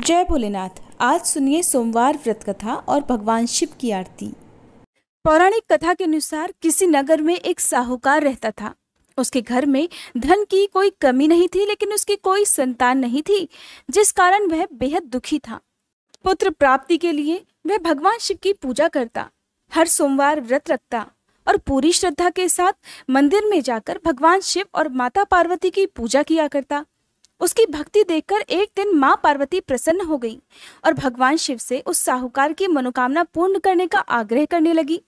जय भोलेनाथ आज सुनिए सोमवार व्रत कथा और भगवान शिव की आरती पौराणिक कथा के अनुसार किसी नगर में एक साहूकार रहता था उसके घर में धन की कोई कमी नहीं थी लेकिन उसकी कोई संतान नहीं थी जिस कारण वह बेहद दुखी था पुत्र प्राप्ति के लिए वह भगवान शिव की पूजा करता हर सोमवार व्रत रखता और पूरी श्रद्धा के साथ मंदिर में जाकर भगवान शिव और माता पार्वती की पूजा किया करता उसकी भक्ति देखकर एक दिन माँ पार्वती प्रसन्न हो गई और भगवान शिव से उस साहूकार की मनोकामना पूर्ण करने का आग्रह करने लगी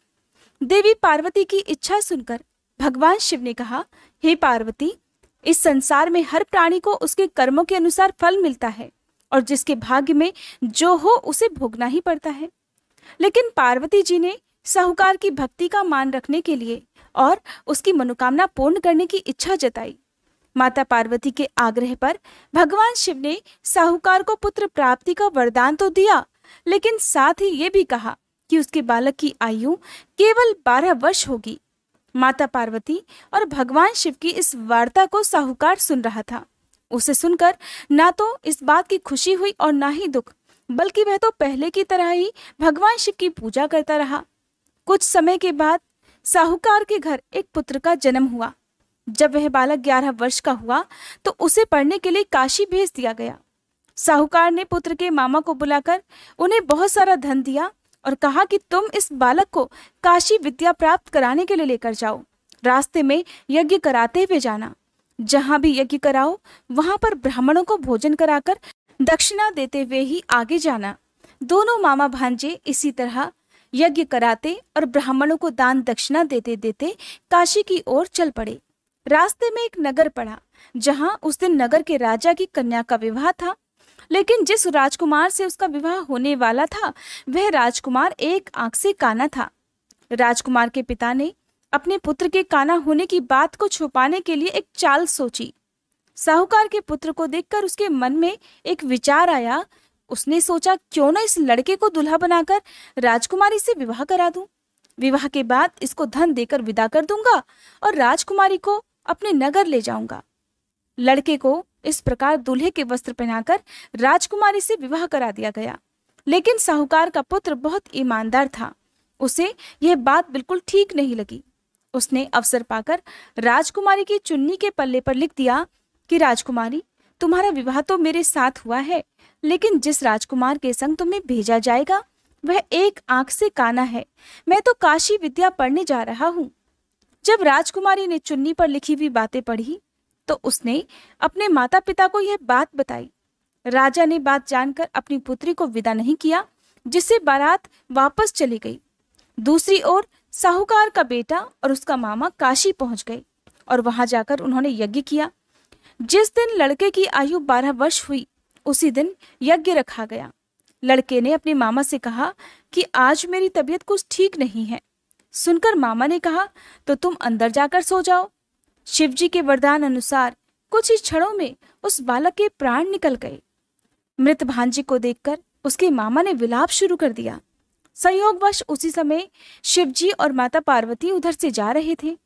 देवी पार्वती की इच्छा सुनकर भगवान शिव ने कहा हे पार्वती इस संसार में हर प्राणी को उसके कर्मों के अनुसार फल मिलता है और जिसके भाग्य में जो हो उसे भोगना ही पड़ता है लेकिन पार्वती जी ने साहूकार की भक्ति का मान रखने के लिए और उसकी मनोकामना पूर्ण करने की इच्छा जताई माता पार्वती के आग्रह पर भगवान शिव ने साहूकार को पुत्र प्राप्ति का वरदान तो दिया लेकिन साथ ही ये भी कहा कि उसके बालक की आयु केवल बारह वर्ष होगी माता पार्वती और भगवान शिव की इस वार्ता को साहूकार सुन रहा था उसे सुनकर ना तो इस बात की खुशी हुई और ना ही दुख बल्कि वह तो पहले की तरह ही भगवान शिव की पूजा करता रहा कुछ समय के बाद साहूकार के घर एक पुत्र का जन्म हुआ जब वह बालक ग्यारह वर्ष का हुआ तो उसे पढ़ने के लिए काशी भेज दिया गया साहूकार ने पुत्र के मामा को बुलाकर उन्हें बहुत सारा धन दिया और कहा कि तुम इस बालक को काशी विद्या प्राप्त कराने के लिए लेकर जाओ रास्ते में यज्ञ कराते हुए जाना जहाँ भी यज्ञ कराओ वहां पर ब्राह्मणों को भोजन कराकर दक्षिणा देते हुए ही आगे जाना दोनों मामा भांजे इसी तरह यज्ञ कराते और ब्राह्मणों को दान दक्षिणा देते देते काशी की ओर चल पड़े रास्ते में एक नगर पड़ा जहां उस दिन नगर के राजा की कन्या का विवाह था लेकिन जिस राजकुमार से उसका विवाह होने वाला था वह राजकुमार एक आंख से काना था राजकुमार के पिता ने अपने पुत्र के काना होने की बात को छुपाने के लिए एक चाल सोची साहूकार के पुत्र को देखकर उसके मन में एक विचार आया उसने सोचा क्यों ना इस लड़के को दुल्हा बनाकर राजकुमारी से विवाह करा दूं विवाह के बाद इसको धन देकर विदा कर दूंगा और राजकुमारी को अपने नगर ले जाऊंगा लड़के को इस प्रकार दूल्हे के वस्त्र पहनाकर राजकुमारी से विवाह करा दिया गया लेकिन साहूकार का पुत्र बहुत ईमानदार था उसे यह बात बिल्कुल ठीक नहीं लगी उसने अवसर पाकर राजकुमारी की चुन्नी के पल्ले पर लिख दिया कि राजकुमारी तुम्हारा विवाह तो मेरे साथ हुआ है लेकिन जिस राजकुमार के संग तुम्हें भेजा जाएगा वह एक आंख से काना है मैं तो काशी विद्या पढ़ने जा रहा हूँ जब राजकुमारी ने चुन्नी पर लिखी हुई बातें पढ़ी तो उसने अपने माता पिता को यह बात बताई राजा ने बात जानकर अपनी पुत्री को विदा नहीं किया जिससे बारात वापस चली गई दूसरी ओर साहूकार का बेटा और उसका मामा काशी पहुंच गए और वहां जाकर उन्होंने यज्ञ किया जिस दिन लड़के की आयु बारह वर्ष हुई उसी दिन यज्ञ रखा गया लड़के ने अपने मामा से कहा कि आज मेरी तबीयत कुछ ठीक नहीं है सुनकर मामा ने कहा तो तुम अंदर जाकर सो जाओ शिवजी के वरदान अनुसार कुछ ही क्षणों में उस बालक के प्राण निकल गए मृत भांजी को देखकर उसके मामा ने विलाप शुरू कर दिया संयोगवश उसी समय शिवजी और माता पार्वती उधर से जा रहे थे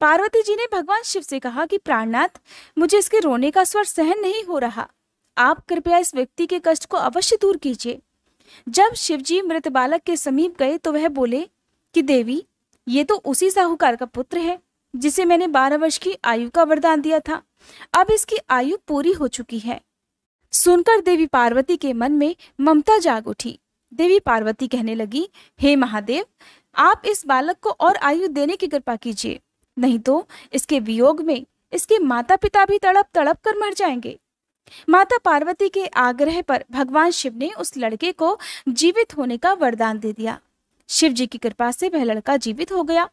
पार्वती जी ने भगवान शिव से कहा कि प्राणनाथ मुझे इसके रोने का स्वर सहन नहीं हो रहा आप कृपया इस व्यक्ति के कष्ट को अवश्य दूर कीजिए जब शिवजी मृत बालक के समीप गए तो वह बोले कि देवी ये तो उसी साहूकार का पुत्र है जिसे मैंने बारह वर्ष की आयु का वरदान दिया था अब इसकी आयु पूरी हो चुकी है सुनकर देवी पार्वती के मन में ममता जाग उठी देवी पार्वती कहने लगी हे महादेव आप इस बालक को और आयु देने की कृपा कीजिए नहीं तो इसके वियोग में इसके माता पिता भी तड़प तड़प कर मर जाएंगे माता पार्वती के आग्रह पर भगवान शिव ने उस लड़के को जीवित होने का वरदान दे दिया शिव जी की कृपा से वह लड़का जीवित हो गया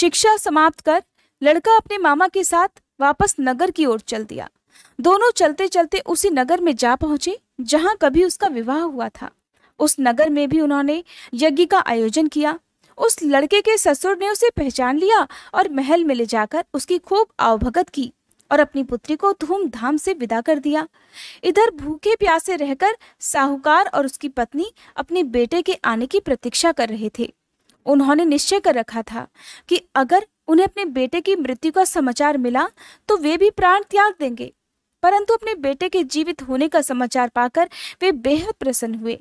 शिक्षा समाप्त कर लड़का अपने मामा के साथ वापस नगर की ओर चल दिया दोनों चलते चलते उसी नगर में जा पहुंचे जहां कभी उसका विवाह हुआ था उस नगर में भी उन्होंने यज्ञ का आयोजन किया उस लड़के के ससुर ने उसे पहचान लिया और महल में ले जाकर उसकी खूब आवभगत की और अपनी पुत्री को धूमधाम से विदा कर दिया इधर भूखे प्यासे रहकर साहूकार और उसकी पत्नी अपने बेटे के आने की प्रतीक्षा कर रहे थे उन्होंने निश्चय कर रखा था कि अगर उन्हें अपने बेटे की मृत्यु का समाचार मिला तो वे भी प्राण त्याग देंगे परंतु अपने बेटे के जीवित होने का समाचार पाकर वे बेहद प्रसन्न हुए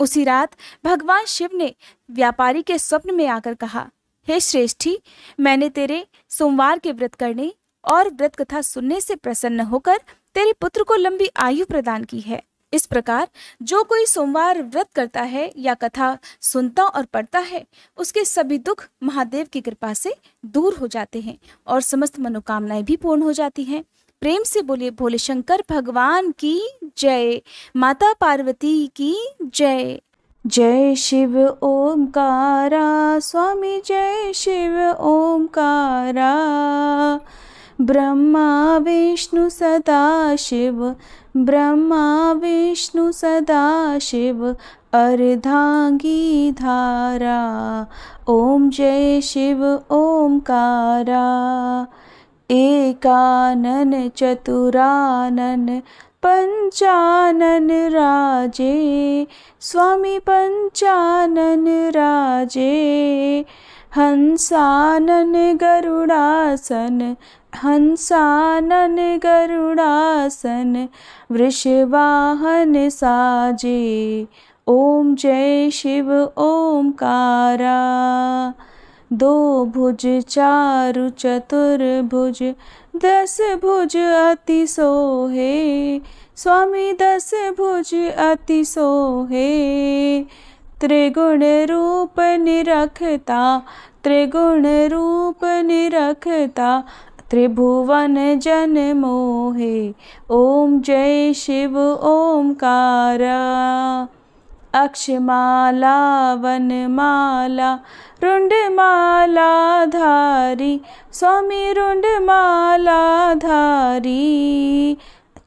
उसी रात भगवान शिव ने व्यापारी के स्वप्न में आकर कहा हे श्रेष्ठी मैंने तेरे सोमवार के व्रत करने और व्रत कथा सुनने से प्रसन्न होकर तेरे पुत्र को लंबी आयु प्रदान की है इस प्रकार जो कोई सोमवार व्रत करता है या कथा सुनता और पढ़ता है उसके सभी दुख महादेव की कृपा से दूर हो जाते हैं और समस्त मनोकामनाएं भी पूर्ण हो जाती हैं प्रेम से बोले भोले शंकर भगवान की जय माता पार्वती की जय जय शिव ओमकारा स्वामी जय शिव ओमकारा ब्रह्मा विष्णु सदाशिव ब्रह्मा विष्णु सदाशिव अर्धाङ्गी धारा ओम जय शिव कारा एकानन चतुरानन पञ्चानन राजे स्वामी पञ्चानन राजे हंसानन गरुडासन हंसानन गरुडासन वृषवाहन साजे ओम जय शिव कारा दो भुज चारु चतुर्भुज दस भुज अति सोहे स्वामी दस भुज अति सोहे रूप निरखता रूप निरखता त्रिभुवन मोहे ओम जय शिव ॐकार अक्षमाला माला रुण्डमाला धारी स्वामी रुण्डमाला धारी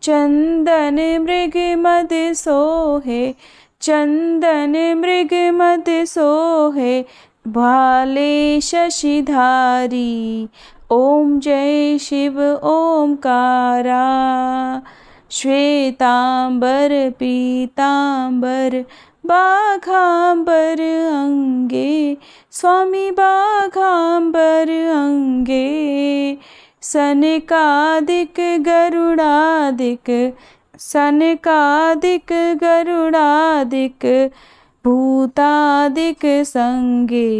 चन्दन मृगमद सोहे चंदन मृग मत सोहे भाले शशिधारी ओम जय शिव ओमकारा श्वेतांबर पीतांबर बाघांबर अंगे स्वामी बाघांबर अंगे सनकादिक गरुड़ादिक सनकादिक गरुड़ादिक भूतादिक संगे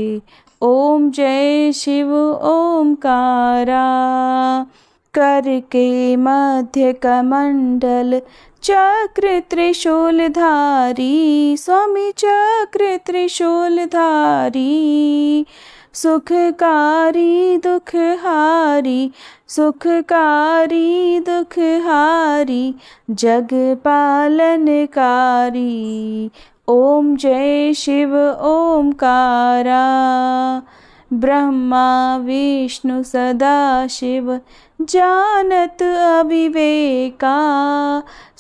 ओम जय शिव ओमकारा कर के मध्य कमंडल चक्र त्रिशूलधारी स्वामी चक्र त्रिशूलधारी सुखकारी दुखहारी सुखकारी दुखहारी जग पालनकारी ओम जय शिव ओमकारा ब्रह्मा विष्णु सदा शिव जानत अविवेका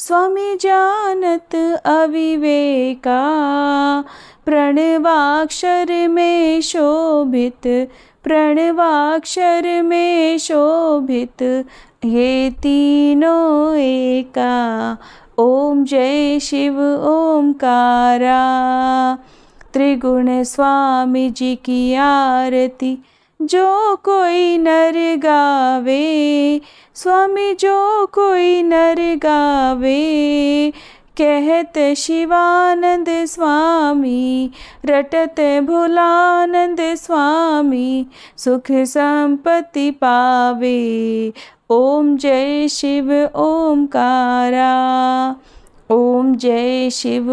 स्वामी जानत अविवेका प्रणवाक्षर में शोभित प्रणवाक्षर में शोभित ये तीनों एका ओम जय शिव ओंकारा त्रिगुण स्वामी जी की आरती जो कोई नर गावे स्वामी जो कोई नर गावे कहते शिवानंद स्वामी रटते भोलानंद स्वामी सुख संपत्ति पावे ओम जय शिव कारा ओम जय शिव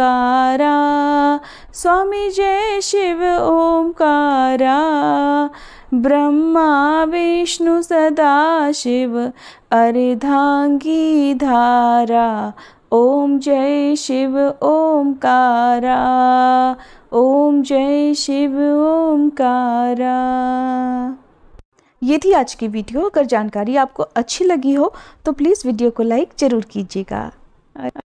कारा स्वामी जय शिव कारा ब्रह्मा विष्णु सदा शिव अरिधांगी धारा ओम जय शिव कारा ओम जय शिव कारा ये थी आज की वीडियो अगर जानकारी आपको अच्छी लगी हो तो प्लीज़ वीडियो को लाइक ज़रूर कीजिएगा